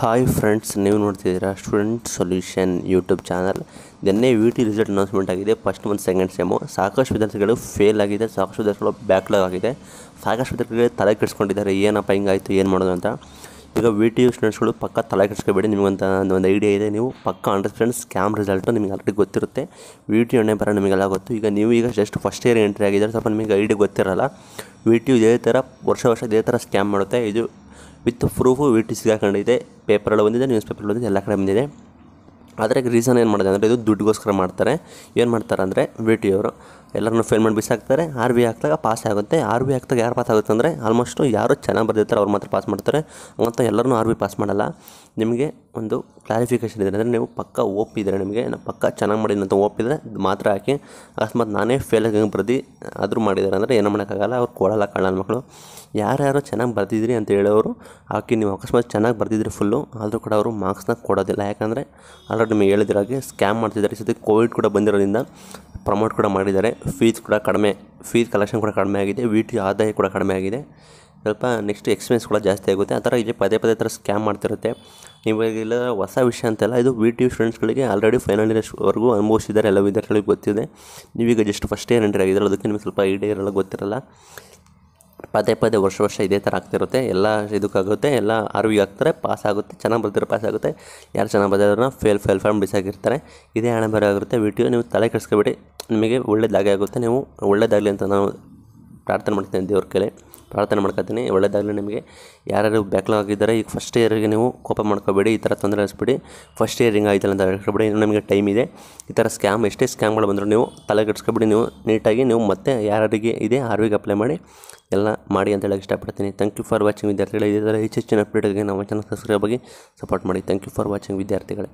hi friends ನೀವು ನೋಡ್ತಿದ್ದೀರಾ student solution YouTube channel ನಿನ್ನೆ ವಿ ಟಿ ರಿಸಲ್ಟ್ ಅನೌನ್ಸ್ಮೆಂಟ್ ಆಗಿದೆ ಫಸ್ಟ್ ಮಂತ್ ಸೆಕೆಂಡ್ ಸೆಮು ಸಾಕಷ್ಟು ವಿದ್ಯಾರ್ಥಿಗಳು ಫೇಲ್ ಆಗಿದೆ ಸಾಕಷ್ಟು ವಿದ್ಯಾರ್ಥಿಗಳು ಬ್ಯಾಕ್ಲಾಗ್ ಆಗಿದೆ ಸಾಕಷ್ಟು ವಿದ್ಯಾರ್ಥಿಗಳು ತಲೆ ಕೆಡಿಸ್ಕೊಂಡಿದ್ದಾರೆ ಏನಪ್ಪ ಹಿಂಗಾಯಿತು ಏನು ಮಾಡೋದು ಅಂತ ಈಗ ವಿ ಟಿ ಯು ಸ್ಟೂಡೆಂಟ್ಸ್ಗಳು ಪಕ್ಕ ತಲೆ ಕೆಡಿಸ್ಕೋಬೇಡಿ ನಿಮಗಂತ ಒಂದು ಐಡಿಯಾ ಇದೆ ನೀವು ಪಕ್ಕ ಅಂಡರ್ ಸ್ಕ್ಯಾಮ್ ರಿಸಲ್ಟು ನಿಮಗೆ ಆಲ್ರೆಡಿ ಗೊತ್ತಿರುತ್ತೆ ವಿ ಟಿ ಎಣ್ಣೆ ಬರ ನಿಮಗೆಲ್ಲ ಗೊತ್ತು ಈಗ ನೀವು ಈಗ ಜಸ್ಟ್ ಫಸ್ಟ್ ಇಯರ್ ಎಂಟ್ರಿ ಆಗಿದ್ದಾರೆ ಸ್ವಲ್ಪ ನಿಮಗೆ ಐಡಿಯಾ ಗೊತ್ತಿರಲ್ಲ ವಿ ಟಿ ಯು ಇದೇ ಥರ ವರ್ಷ ವರ್ಷ ಇದೇ ಥರ ಸ್ಕ್ಯಾಮ್ ಮಾಡುತ್ತೆ ಇದು ವಿತ್ ಪ್ರೂಫು ವಿ ವಿಟಿ ಸಿಗಾಕೊಂಡಿದೆ ಪೇಪರಲ್ಲಿ ಬಂದಿದೆ ನ್ಯೂಸ್ ಪೇಪರಲ್ಲಿ ಬಂದಿದೆ ಎಲ್ಲ ಕಡೆ ಬಂದಿದೆ ಆದರೆ ರೀಸನ್ ಏನು ಮಾಡಿದೆ ಅಂದರೆ ಇದು ದುಡ್ಡುಗೋಸ್ಕರ ಮಾಡ್ತಾರೆ ಏನು ಮಾಡ್ತಾರೆ ಅಂದರೆ ವಿ ಟಿ ಅವರು ಎಲ್ಲರನ್ನು ಫೇಲ್ ಮಾಡಿ ಬಿಸಾಕ್ತಾರೆ ಆರ್ ಬಿ ಹಾಕ್ದಾಗ ಪಾಸ್ ಆಗುತ್ತೆ ಆರ್ ಬಿ ಹಾಕ್ದಾಗ ಯಾರು ಪಾಸ್ ಆಗುತ್ತೆ ಅಂದರೆ ಆಲ್ಮೋಸ್ಟು ಯಾರು ಚೆನ್ನಾಗಿ ಬರ್ದಿರ್ತಾರೆ ಅವ್ರು ಮಾತ್ರ ಪಾಸ್ ಮಾಡ್ತಾರೆ ಮತ್ತು ಎಲ್ಲರೂ ಆರ್ ಬಿ ಪಾಸ್ ಮಾಡಲ್ಲ ನಿಮಗೆ ಒಂದು ಕ್ಲಾರಿಫಿಕೇಷನ್ ಇದೆ ಅಂದರೆ ನೀವು ಪಕ್ಕ ಓಪಿದ್ರೆ ನಿಮಗೆ ಪಕ್ಕ ಚೆನ್ನಾಗಿ ಮಾಡಿದ್ದೀನಿ ಅಂತ ಓಪಿದ್ರೆ ಮಾತ್ರ ಹಾಕಿ ಅಕಸ್ಮಾತ್ ನಾನೇ ಫೇಲ್ ಆಗಿ ಬರ್ದು ಆದರೂ ಮಾಡಿದ್ದಾರೆ ಅಂದರೆ ಏನು ಮಾಡೋಕ್ಕಾಗಲ್ಲ ಅವ್ರು ಕೊಡಲ್ಲ ಕಳ್ಳ ಮಕ್ಕಳು ಯಾರ್ಯಾರು ಚೆನ್ನಾಗಿ ಬರ್ದಿದ್ರಿ ಅಂತ ಹೇಳೋರು ಹಾಕಿ ನೀವು ಅಕಸ್ಮಾತ್ ಚೆನ್ನಾಗಿ ಬರ್ದಿದ್ರಿ ಫುಲ್ಲು ಆದರೂ ಕೂಡ ಅವರು ಮಾರ್ಕ್ಸ್ನ ಕೊಡೋದಿಲ್ಲ ಯಾಕಂದರೆ ಆಲ್ರೆಡಿ ನಿಮಗೆ ಹೇಳಿದಿರೋ ಹಾಗೆ ಸ್ಕ್ಯಾಮ್ ಮಾಡ್ತಿದ್ದಾರೆ ಈ ಸತಿ ಕೋವಿಡ್ ಕೂಡ ಬಂದಿರೋದ್ರಿಂದ ಪ್ರಮೋಟ್ ಕೂಡ ಮಾಡಿದ್ದಾರೆ ಫೀಸ್ ಕೂಡ ಕಡಿಮೆ ಫೀಸ್ ಕಲೆಕ್ಷನ್ ಕೂಡ ಕಡಿಮೆ ಆಗಿದೆ ವಿ ಟಿ ಆದಾಯ ಕೂಡ ಕಡಿಮೆ ಆಗಿದೆ ಸ್ವಲ್ಪ ನೆಕ್ಸ್ಟ್ ಎಕ್ಸ್ಪೆನ್ಸ್ ಕೂಡ ಜಾಸ್ತಿ ಆಗುತ್ತೆ ಆ ಥರ ಇಲ್ಲಿ ಪದೇ ಪದೇ ಥರ ಸ್ಕ್ಯಾಮ್ ಮಾಡ್ತಿರುತ್ತೆ ಇಲ್ಲ ಹೊಸ ವಿಷಯ ಅಂತೆಲ್ಲ ಇದು ವಿ ಟಿ ಸ್ಟೂಡೆಂಟ್ಸ್ಗಳಿಗೆ ಆಲ್ರೆಡಿ ಫೈನಲ್ ಇಯರ್ಸ್ವರೆಗೂ ಅನುಭವಿಸಿದ್ದಾರೆ ಎಲ್ಲ ವಿದ್ಯಾರ್ಥಿಗಳಿಗೆ ಗೊತ್ತಿದೆ ನೀವೀಗ ಜಸ್ಟ್ ಫಸ್ಟ್ ಇಯರ್ ಎಂಟ್ರಿ ಆಗಿದ್ದಾರೆ ಅದಕ್ಕೆ ನಿಮಗೆ ಸ್ವಲ್ಪ ಐಡಿಯಾ ಇರಲ್ಲ ಗೊತ್ತಿರಲ್ಲ ಪದೇ ಪದೇ ವರ್ಷ ವರ್ಷ ಇದೇ ಥರ ಆಗ್ತಿರುತ್ತೆ ಎಲ್ಲ ಇದಕ್ಕಾಗುತ್ತೆ ಎಲ್ಲ ಆರ್ವಿ ಆಗ್ತಾರೆ ಪಾಸ್ ಆಗುತ್ತೆ ಚೆನ್ನಾಗಿ ಬರ್ತಿರೋ ಪಾಸ್ ಆಗುತ್ತೆ ಯಾರು ಚೆನ್ನಾಗಿ ಬರ್ತಿರೋನ ಫೇಲ್ ಫೇಲ್ ಫಾರ್ಮ್ ಬಿಸಾಗಿರ್ತಾರೆ ಇದೇ ಹಣ ಬರೋ ಆಗಿರುತ್ತೆ ವಿಡಿಯೋ ನೀವು ತಲೆ ಕೆಡಿಸ್ಕೊಬೇಡಿ ನಿಮಗೆ ಒಳ್ಳೇದಾಗೇ ಆಗುತ್ತೆ ನೀವು ಒಳ್ಳೇದಾಗಲಿ ಅಂತ ನಾವು ಪ್ರಾರ್ಥನೆ ಮಾಡ್ತೀನಿ ದೇವ್ರ ಕೇಳಿ ಪ್ರಾರ್ಥನೆ ಮಾಡ್ಕೊತೀನಿ ಒಳ್ಳೆಯದಾಗಲಿ ನಿಮಗೆ ಯಾರ್ಯಾರು ಬ್ಯಾಕ್ಲಾಗ್ ಆಗಿದ್ದಾರೆ ಈಗ ಫಸ್ಟ್ ಇಯರಿಗೆ ನೀವು ಕೋಪ ಮಾಡ್ಕೋಬೇಡಿ ಈ ಥರ ತೊಂದರೆ ಅನಿಸ್ಬಿಡಿ ಫಸ್ಟ್ ಇಯರ್ ಹಿಂಗೆ ಆಯ್ತಲ್ಲ ಅಂತ ಹೇಳ್ಕೊಬೇಡಿ ಇನ್ನೂ ನಿಮಗೆ ಟೈಮ್ ಇದೆ ಈ ಥರ ಸ್ಕ್ಯಾಮ್ ಎಷ್ಟೇ ಸ್ಕ್ಯಾಮ್ಗಳು ಬಂದರೂ ನೀವು ತಲೆಗೆಡ್ಸ್ಕೊಬಿಡಿ ನೀವು ನೀಟಾಗಿ ನೀವು ಮತ್ತೆ ಯಾರ್ಯಾರಿಗೆ ಇದೆ ಆರ್ವಿಗೆ ಅಪ್ಲೈ ಮಾಡಿ ಎಲ್ಲ ಮಾಡಿ ಅಂತ ಹೇಳೋಕ್ಕೆ ಇಷ್ಟಪಡ್ತೀನಿ ಥ್ಯಾಂಕ್ ಯು ಫಾರ್ ವಾಚಿಂಗ್ ವಿದ್ಯಾರ್ಥಿಗಳು ಇದೇ ಥರ ಹೆಚ್ಚು ಹೆಚ್ಚಿನ ಅಪ್ಡೇಟ್ಗೆ ನಮ್ಮ ಚಾನಲ್ ಸಬ್ಸ್ಕ್ರೈಬ್ ಆಗಿ ಸಪೋರ್ಟ್ ಮಾಡಿ ಥ್ಯಾಂಕ್ ಯು ಫಾರ್ ವಾಚಿಂಗ್ ವಿದ್ಯಾರ್ಥಿಗಳೇ